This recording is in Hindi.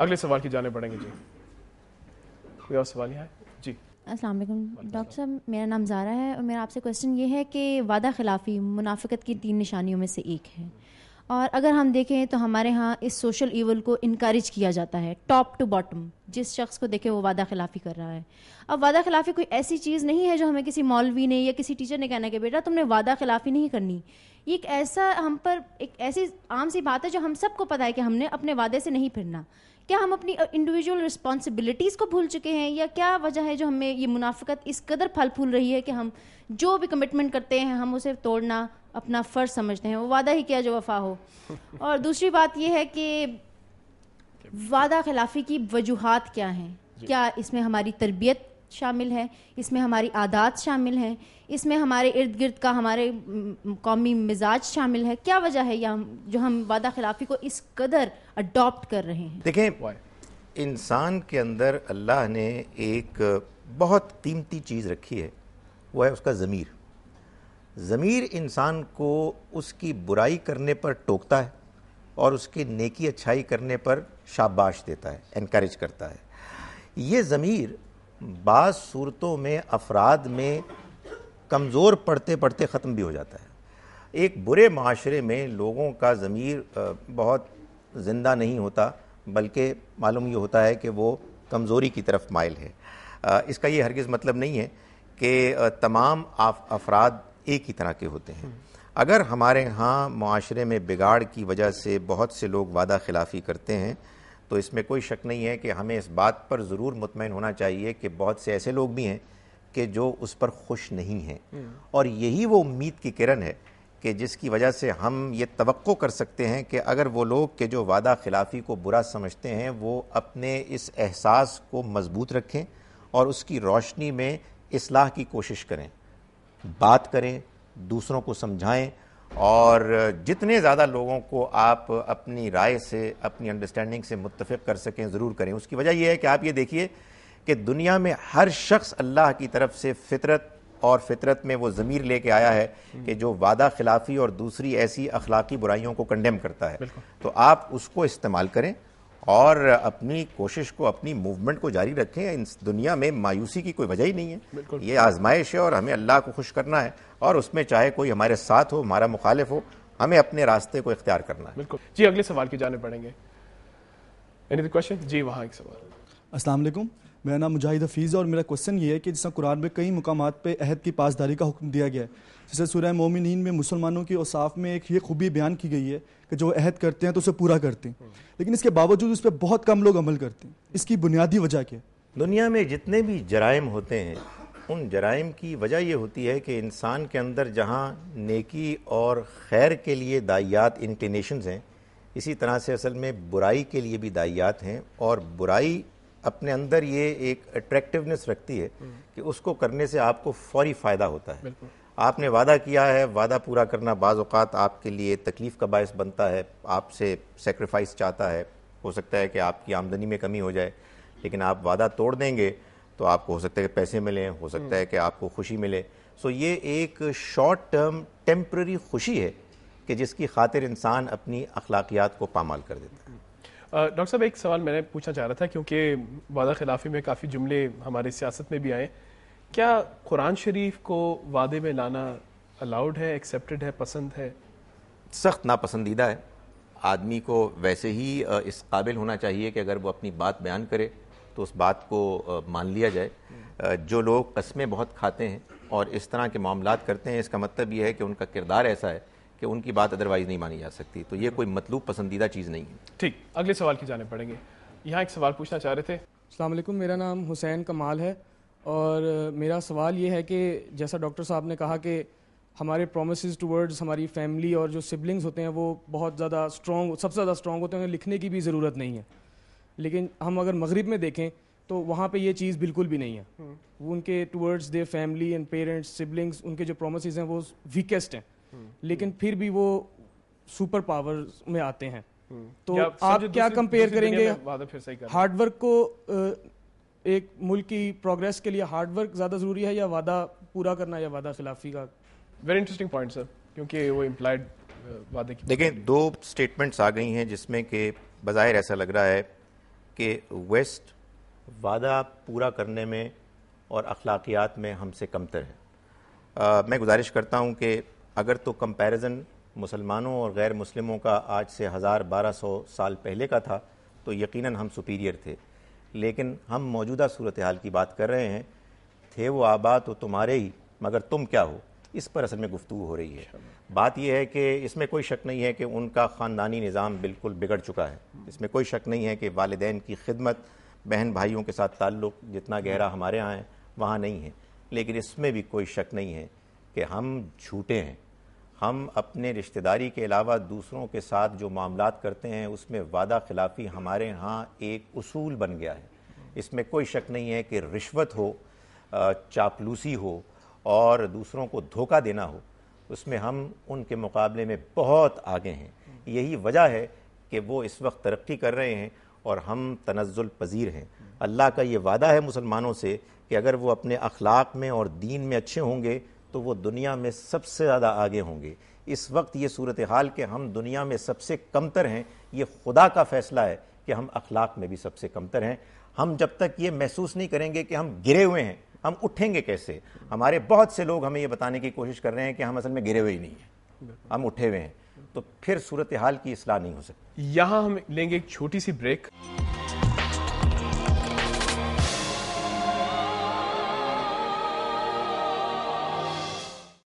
अगले सवाल की जाने पड़ेंगे जी कोई और सवाल यहाँ जी अस्सलाम डॉक्टर साहब मेरा नाम जारा है और मेरा आपसे क्वेश्चन ये है कि वादा खिलाफी मुनाफिकत की तीन निशानियों में से एक है और अगर हम देखें तो हमारे यहाँ इस सोशल ईवल को इनक्रेज किया जाता है टॉप टू बॉटम जिस शख्स को देखे वो वादा खिलाफी कर रहा है अब वादा खिलाफी कोई ऐसी चीज़ नहीं है जो हमें किसी मौलवी ने या किसी टीचर ने कहना है कि बेटा तुमने वादा खिलाफी नहीं करनी ये एक ऐसा हम पर एक ऐसी आम सी बात है जो हम सबको पता है कि हमने अपने वादे से नहीं फिरना क्या हम अपनी इंडिविजुअल रिस्पॉन्सिबिलिटीज़ को भूल चुके हैं या क्या वजह है जो हमें ये मुनाफिकत इस कदर फल फूल रही है कि हम जो भी कमिटमेंट करते हैं हम उसे तोड़ना अपना फ़र्ज समझते हैं वो वादा ही किया जो वफा हो और दूसरी बात यह है कि वादा खिलाफी की वजूहत क्या हैं क्या इसमें हमारी तरबियत शामिल है इसमें हमारी आदात शामिल हैं इसमें हमारे इर्द गिर्द का हमारे कौमी मिजाज शामिल है क्या वजह है या जो हम वादा खिलाफी को इस कदर अडॉप्ट कर रहे हैं देखें इंसान के अंदर अल्लाह ने एक बहुत कीमती चीज़ रखी है वह है उसका ज़मीर ज़मीर इंसान को उसकी बुराई करने पर टोकता है और उसकी नेकी अच्छाई करने पर शाबाश देता है इनक्रेज करता है ये ज़मीर बाद सूरतों में अफराद में कमज़ोर पढ़ते पढ़ते ख़त्म भी हो जाता है एक बुरे माशरे में लोगों का ज़मीर बहुत ज़िंदा नहीं होता बल्कि मालूम ये होता है कि वो कमज़ोरी की तरफ माइल है इसका ये हरगिज़ मतलब नहीं है कि तमाम अफराद एक ही तरह के होते हैं अगर हमारे यहाँ माशरे में बिगाड़ की वजह से बहुत से लोग वादा खिलाफ़ी करते हैं तो इसमें कोई शक नहीं है कि हमें इस बात पर ज़रूर मुतमिन होना चाहिए कि बहुत से ऐसे लोग भी हैं कि जो उस पर खुश नहीं हैं हम्म। और यही वो उम्मीद की किरण है कि जिसकी वजह से हम ये तो कर सकते हैं कि अगर वो लोग के जो वादा खिलाफी को बुरा समझते हैं वो अपने इस एहसास को मजबूत रखें और उसकी रोशनी में इसलाह की कोशिश करें बात करें दूसरों को समझाएं और जितने ज़्यादा लोगों को आप अपनी राय से अपनी अंडरस्टैंडिंग से मुतफ़ कर सकें ज़रूर करें उसकी वजह यह है कि आप ये देखिए कि दुनिया में हर शख्स अल्लाह की तरफ से फितरत और फितरत में वो ज़मीर लेके आया है हम्म। कि जो वादा खिलाफी और दूसरी ऐसी अखलाकी बुराइयों को कंडेम करता है तो आप उसको इस्तेमाल करें और अपनी कोशिश को अपनी मूवमेंट को जारी रखें इस दुनिया में मायूसी की कोई वजह ही नहीं है ये आजमाइश है और हमें अल्लाह को खुश करना है और उसमें चाहे कोई हमारे साथ हो हमारा मुखालिफ हो हमें अपने रास्ते को इख्तियार करना है बिल्कुल जी अगले सवाल की जाने पड़ेंगे एनी क्वेश्चन जी वहाँ एक सवाल अस्सलाम मेरा नाम मुजाहिद हफीज़ है और मेरा क्वेश्चन ये है कि जिस कुरान में कई मकाम पर अहद की पासदारी का हुक्म दिया गया है जैसे सूर्य मोमिन में मुसलमानों की औसाफ में एक ये खूबी बयान की गई है कि जो अहद करते हैं तो उसे पूरा करते हैं लेकिन इसके बावजूद उस पर बहुत कम लोग अमल करते हैं इसकी बुनियादी वजह क्या दुनिया में जितने भी जराइम होते हैं उन जराइम की वजह यह होती है कि इंसान के अंदर जहाँ नेकी और खैर के लिए दायात इंक्लिनेशंस हैं इसी तरह से असल में बुराई के लिए भी दायात हैं और बुराई अपने अंदर ये एक अट्रैक्टिवनेस रखती है हम्म। कि उसको करने से आपको फौरी फ़ायदा होता है आपने वादा किया है वादा पूरा करना बाज़ात आपके लिए तकलीफ़ का बायस बनता है आपसे सेक्रीफाइस चाहता है हो सकता है कि आपकी आमदनी में कमी हो जाए लेकिन आप वादा तोड़ देंगे तो आपको हो सकता है कि पैसे मिलें हो सकता है हम्म। कि आपको खुशी मिले सो ये एक शॉर्ट टर्म टेम्प्ररी खुशी है कि जिसकी खातिर इंसान अपनी अखलाकियात को पामाल कर देता है डॉक्टर साहब एक सवाल मैंने पूछना चाह रहा था क्योंकि वादा खिलाफी में काफ़ी जुमले हमारे सियासत में भी आए क्या कुरान शरीफ को वादे में लाना अलाउड है एक्सेप्टेड है पसंद है सख्त नापसंदीदा है आदमी को वैसे ही इस काबिल होना चाहिए कि अगर वो अपनी बात बयान करे तो उस बात को मान लिया जाए जो लोग कस्में बहुत खाते हैं और इस तरह के मामला करते हैं इसका मतलब ये है कि उनका किरदार ऐसा है कि उनकी बात अदरवाइज़ नहीं मानी जा सकती तो ये कोई मतलूब पसंदीदा चीज़ नहीं है ठीक अगले सवाल की जाने पड़ेंगे यहाँ एक सवाल पूछना चाह रहे थे अलमेकम मेरा नाम हुसैन कमाल है और मेरा सवाल ये है कि जैसा डॉक्टर साहब ने कहा कि हमारे प्रोमिस टूवर्ड्स हमारी फैमिली और जो सिबलिंग्स होते हैं वो बहुत ज़्यादा स्ट्रॉन्ग सबसे ज़्यादा स्ट्रॉन्ग होते हैं उन्हें लिखने की भी ज़रूरत नहीं है लेकिन हम अगर मगरब में देखें तो वहाँ पे ये चीज़ बिल्कुल भी नहीं है हम्म। वो उनके towards the family and parents siblings उनके जो प्रोमिस हैं वो वीकेस्ट हैं लेकिन फिर भी वो सुपर पावर में आते हैं हम्म। तो आप क्या कंपेयर करेंगे हार्डवर्क को एक मुल्क की प्रोग्रेस के लिए हार्डवर्क ज़्यादा ज़रूरी है या वादा पूरा करना या वादा खिलाफी का वेरी इंटरेस्टिंग पॉइंट सर क्योंकि वो इम्प्लाइड वादे की देखें दो स्टेटमेंट्स आ गई हैं जिसमें कि बज़ाहिर ऐसा लग रहा है कि वेस्ट वादा पूरा करने में और अखलाकियात में हमसे कमतर है आ, मैं गुजारिश करता हूँ कि अगर तो कंपैरिजन मुसलमानों और गैर मुस्लिमों का आज से हज़ार बारह सौ साल पहले का था तो यकीनन हम सुपीरियर थे लेकिन हम मौजूदा सूरत हाल की बात कर रहे हैं थे वो आबा तो तुम्हारे ही मगर तुम क्या हो इस पर असल में गुफ्तु हो रही है बात यह है कि इसमें कोई शक नहीं है कि उनका ख़ानदानी निज़ाम बिल्कुल बिगड़ चुका है इसमें कोई शक नहीं है कि वालदेन की खिदमत बहन भाइयों के साथ ताल्लुक़ जितना गहरा हमारे यहाँ है वहाँ नहीं है लेकिन इसमें भी कोई शक नहीं है कि हम झूठे हैं हम अपने रिश्तेदारी के अलावा दूसरों के साथ जो मामला करते हैं उसमें वादा खिलाफी हमारे यहाँ एक उसूल बन गया है इसमें कोई शक नहीं है कि रिश्वत हो चापलूसी हो और दूसरों को धोखा देना हो उसमें हम उनके मुकाबले में बहुत आगे हैं यही वजह है कि वो इस वक्त तरक्की कर रहे हैं और हम तनजुल पजीर हैं अल्लाह का ये वादा है मुसलमानों से कि अगर वो अपने अखलाक में और दीन में अच्छे होंगे तो वो दुनिया में सबसे ज़्यादा आगे होंगे इस वक्त ये सूरत हाल के हम दुनिया में सबसे कमतर हैं ये खुदा का फ़ैसला है कि हम अखलाक में भी सबसे कमतर हैं हम जब तक ये महसूस नहीं करेंगे कि हम गिरे हुए हैं हम उठेंगे कैसे हमारे बहुत से लोग हमें ये बताने की कोशिश कर रहे हैं कि हम असल में गिरे हुए ही नहीं हैं हम उठे हुए हैं तो फिर सूरत हाल की असलाह नहीं हो सकती यहाँ हम लेंगे एक छोटी सी ब्रेक